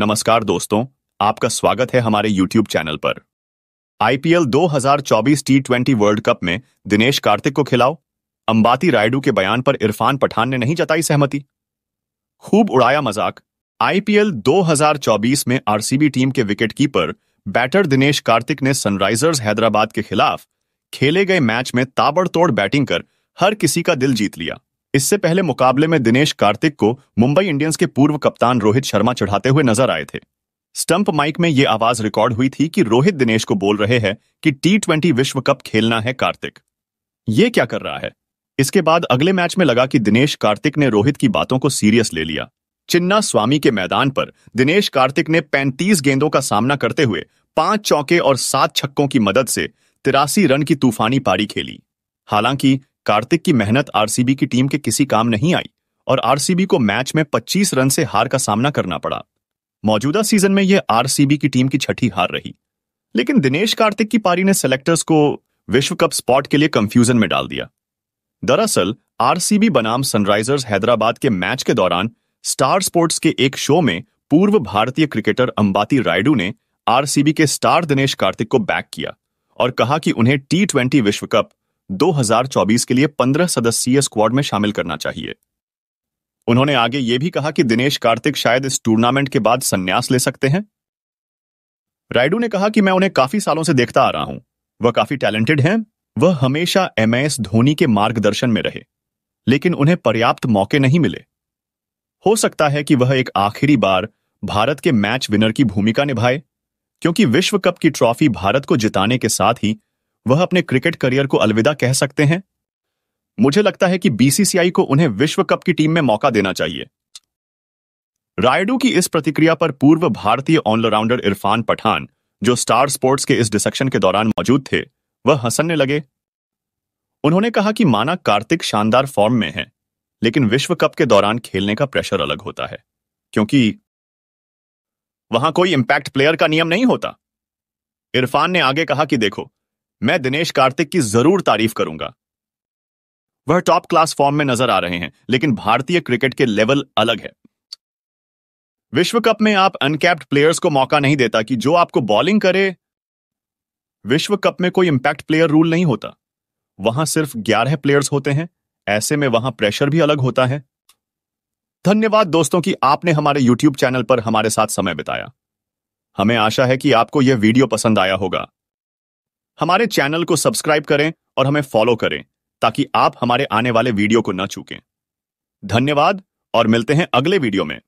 नमस्कार दोस्तों आपका स्वागत है हमारे YouTube चैनल पर आईपीएल 2024 टी वर्ल्ड कप में दिनेश कार्तिक को खिलाओ अंबाती रायडू के बयान पर इरफान पठान ने नहीं जताई सहमति खूब उड़ाया मजाक आईपीएल 2024 में आरसीबी टीम के विकेटकीपर बैटर दिनेश कार्तिक ने सनराइजर्स हैदराबाद के खिलाफ खेले गए मैच में ताबड़तोड़ बैटिंग कर हर किसी का दिल जीत लिया इससे पहले मुकाबले में दिनेश कार्तिक को मुंबई इंडियंस के पूर्व कप्तान रोहित शर्मा चढ़ाते हुए नजर आए थे स्टंप माइक में ये आवाज रिकॉर्ड हुई थी कि रोहित दिनेश को बोल रहे हैं कि टी विश्व कप खेलना है कार्तिक ये क्या कर रहा है इसके बाद अगले मैच में लगा कि दिनेश कार्तिक ने रोहित की बातों को सीरियस ले लिया चिन्ना स्वामी के मैदान पर दिनेश कार्तिक ने 35 गेंदों का सामना करते हुए पांच चौके और सात छक्कों की मदद से तिरासी रन की तूफानी पारी खेली हालांकि कार्तिक की मेहनत आरसीबी की टीम के किसी काम नहीं आई और आरसीबी को मैच में 25 रन से हार का सामना करना पड़ा मौजूदा सीजन में यह आरसीबी की टीम की छठी हार रही लेकिन दिनेश कार्तिक की पारी ने सेलेक्टर्स को विश्व कप स्पॉट के लिए कंफ्यूजन में डाल दिया दरअसल आरसीबी बनाम सनराइजर्स हैदराबाद के मैच के दौरान स्टार स्पोर्ट्स के एक शो में पूर्व भारतीय क्रिकेटर अंबाती रायडू ने आरसीबी के स्टार दिनेश कार्तिक को बैक किया और कहा कि उन्हें टी ट्वेंटी विश्व कप 2024 के लिए 15 सदस्यीय स्क्वाड में शामिल करना चाहिए उन्होंने आगे यह भी कहा कि दिनेश कार्तिक शायद इस टूर्नामेंट के बाद संन्यास ले सकते हैं रायडू ने कहा कि मैं उन्हें काफी सालों से देखता आ रहा हूं वह काफी टैलेंटेड हैं वह हमेशा एम एस धोनी के मार्गदर्शन में रहे लेकिन उन्हें पर्याप्त मौके नहीं मिले हो सकता है कि वह एक आखिरी बार भारत के मैच विनर की भूमिका निभाए क्योंकि विश्व कप की ट्रॉफी भारत को जिताने के साथ ही वह अपने क्रिकेट करियर को अलविदा कह सकते हैं मुझे लगता है कि बीसीसीआई को उन्हें विश्व कप की टीम में मौका देना चाहिए रायडू की इस प्रतिक्रिया पर पूर्व भारतीय ऑलराउंडर इरफान पठान जो स्टार स्पोर्ट्स के इस डिसेक्शन के दौरान मौजूद थे वह हंसने लगे उन्होंने कहा कि माना कार्तिक शानदार फॉर्म में है लेकिन विश्व कप के दौरान खेलने का प्रेशर अलग होता है क्योंकि वहां कोई इंपैक्ट प्लेयर का नियम नहीं होता इरफान ने आगे कहा कि देखो मैं दिनेश कार्तिक की जरूर तारीफ करूंगा वह टॉप क्लास फॉर्म में नजर आ रहे हैं लेकिन भारतीय क्रिकेट के लेवल अलग है विश्व कप में आप अनकैप्ड प्लेयर्स को मौका नहीं देता कि जो आपको बॉलिंग करे विश्व कप में कोई इंपैक्ट प्लेयर रूल नहीं होता वहां सिर्फ ग्यारह प्लेयर्स होते हैं ऐसे में वहां प्रेशर भी अलग होता है धन्यवाद दोस्तों कि आपने हमारे YouTube चैनल पर हमारे साथ समय बिताया हमें आशा है कि आपको यह वीडियो पसंद आया होगा हमारे चैनल को सब्सक्राइब करें और हमें फॉलो करें ताकि आप हमारे आने वाले वीडियो को न चूकें धन्यवाद और मिलते हैं अगले वीडियो में